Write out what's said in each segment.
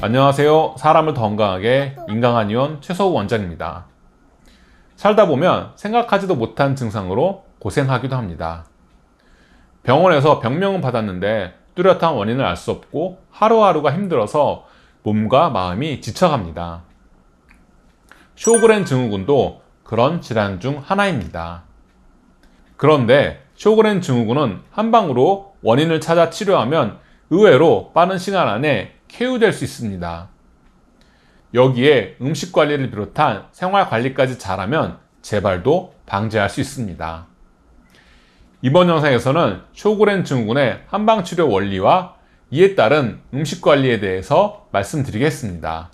안녕하세요. 사람을 더 건강하게 인강한 의원 최소우 원장입니다. 살다 보면 생각하지도 못한 증상으로 고생하기도 합니다. 병원에서 병명은 받았는데 뚜렷한 원인을 알 수 없고 하루하루가 힘들어서 몸과 마음이 지쳐갑니다. 쇼그렌 증후군도 그런 질환 중 하나입니다. 그런데 쇼그렌 증후군은 한 방으로 원인을 찾아 치료하면 의외로 빠른 시간 안에 쾌유될 수 있습니다. 여기에 음식 관리를 비롯한 생활 관리까지 잘하면 재발도 방지할 수 있습니다. 이번 영상에서는 쇼그렌 증후군의 한방치료 원리와 이에 따른 음식 관리에 대해서 말씀드리겠습니다.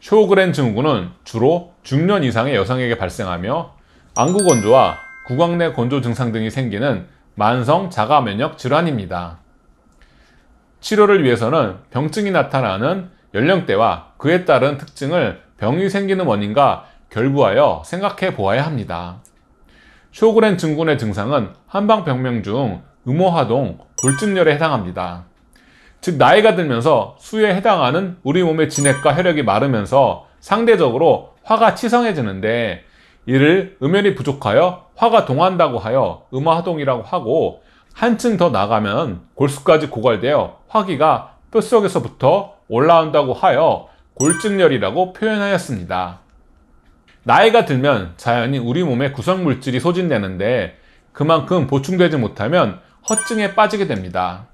쇼그렌 증후군은 주로 중년 이상의 여성에게 발생하며 안구 건조와 구강내 건조 증상 등이 생기는 만성 자가 면역 질환입니다. 치료를 위해서는 병증이 나타나는 연령대와 그에 따른 특징을 병이 생기는 원인과 결부하여 생각해 보아야 합니다. 쇼그렌 증후군의 증상은 한방병명 중음호화동 골증열에 해당합니다. 즉 나이가 들면서 수에 해당하는 우리 몸의 진액과 혈액이 마르면서 상대적으로 화가 치성해지는데 이를 음연이 부족하여 화가 동한다고 하여 음화동이라고 하고 한층 더 나가면 골수까지 고갈되어 화기가 뼛속에서부터 올라온다고 하여 골증열이라고 표현하였습니다. 나이가 들면 자연히 우리 몸의 구성물질이 소진되는데 그만큼 보충되지 못하면 허증에 빠지게 됩니다.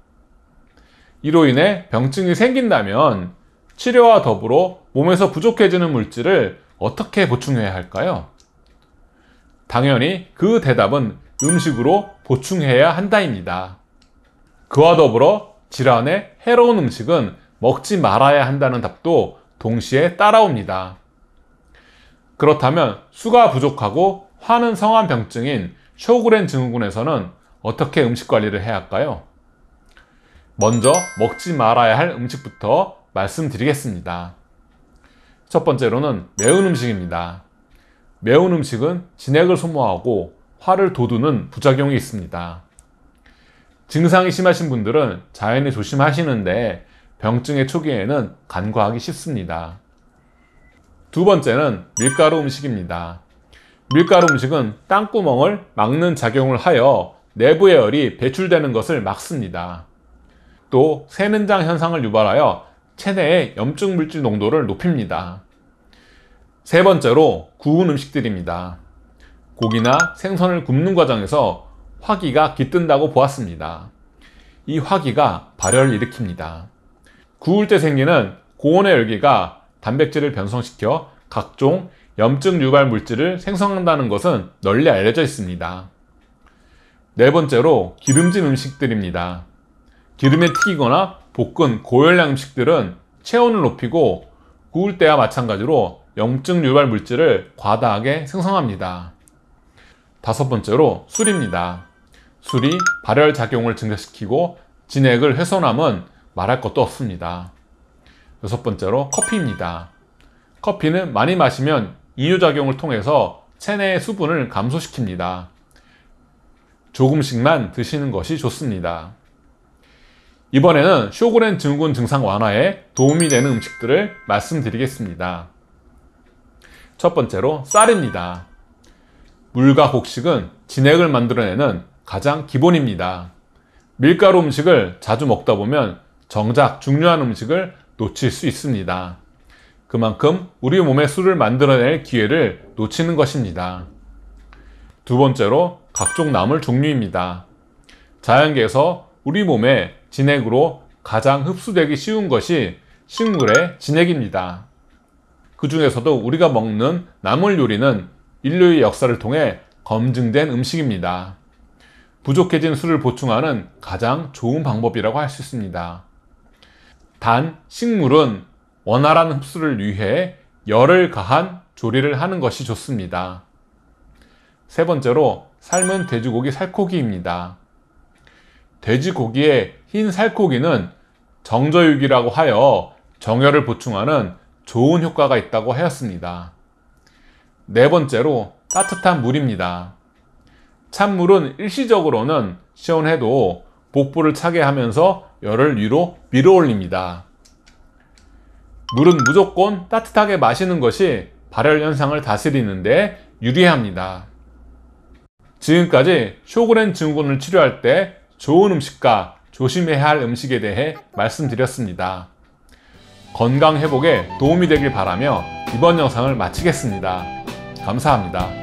이로 인해 병증이 생긴다면 치료와 더불어 몸에서 부족해지는 물질을 어떻게 보충해야 할까요? 당연히 그 대답은 음식으로 보충해야 한다입니다. 그와 더불어 질환에 해로운 음식은 먹지 말아야 한다는 답도 동시에 따라옵니다. 그렇다면 수가 부족하고 화는 성한 병증인 쇼그렌 증후군에서는 어떻게 음식 관리를 해야 할까요? 먼저 먹지 말아야 할 음식부터 말씀드리겠습니다. 첫 번째로는 매운 음식입니다. 매운 음식은 진액을 소모하고 화를 도두는 부작용이 있습니다. 증상이 심하신 분들은 자연히 조심하시는데 병증의 초기에는 간과하기 쉽습니다. 두 번째는 밀가루 음식입니다. 밀가루 음식은 땅구멍을 막는 작용을 하여 내부의 열이 배출되는 것을 막습니다. 또 새는장 현상을 유발하여 체내의 염증 물질 농도를 높입니다. 세 번째로 구운 음식들입니다. 고기나 생선을 굽는 과정에서 화기가 깃든다고 보았습니다. 이 화기가 발열을 일으킵니다. 구울 때 생기는 고온의 열기가 단백질을 변성시켜 각종 염증 유발 물질을 생성한다는 것은 널리 알려져 있습니다. 네 번째로 기름진 음식들입니다. 기름에 튀기거나 볶은 고열량 음식들은 체온을 높이고 구울 때와 마찬가지로 염증 유발 물질을 과다하게 생성합니다. 다섯 번째로 술입니다. 술이 발열 작용을 증가시키고 진액을 훼손함은 말할 것도 없습니다. 여섯 번째로 커피입니다. 커피는 많이 마시면 이뇨작용을 통해서 체내의 수분을 감소시킵니다. 조금씩만 드시는 것이 좋습니다. 이번에는 쇼그렌 증후군 증상 완화에 도움이 되는 음식들을 말씀드리겠습니다. 첫 번째로 쌀입니다. 물과 곡식은 진액을 만들어내는 가장 기본입니다. 밀가루 음식을 자주 먹다 보면 정작 중요한 음식을 놓칠 수 있습니다. 그만큼 우리 몸의 술을 만들어낼 기회를 놓치는 것입니다. 두 번째로 각종 나물 종류입니다. 자연계에서 우리 몸에 진액으로 가장 흡수되기 쉬운 것이 식물의 진액입니다. 그 중에서도 우리가 먹는 나물 요리는 인류의 역사를 통해 검증된 음식입니다. 부족해진 술을 보충하는 가장 좋은 방법이라고 할 수 있습니다. 단, 식물은 원활한 흡수를 위해 열을 가한 조리를 하는 것이 좋습니다. 세 번째로 삶은 돼지고기 살코기입니다. 돼지고기의 흰 살코기는 정저육이라고 하여 정열을 보충하는 좋은 효과가 있다고 하였습니다. 네 번째로 따뜻한 물입니다. 찬물은 일시적으로는 시원해도 복부를 차게 하면서 열을 위로 밀어올립니다. 물은 무조건 따뜻하게 마시는 것이 발열 현상을 다스리는데 유리합니다. 지금까지 쇼그렌 증후군을 치료할 때 좋은 음식과 조심해야 할 음식에 대해 말씀드렸습니다. 건강 회복에 도움이 되길 바라며 이번 영상을 마치겠습니다. 감사합니다.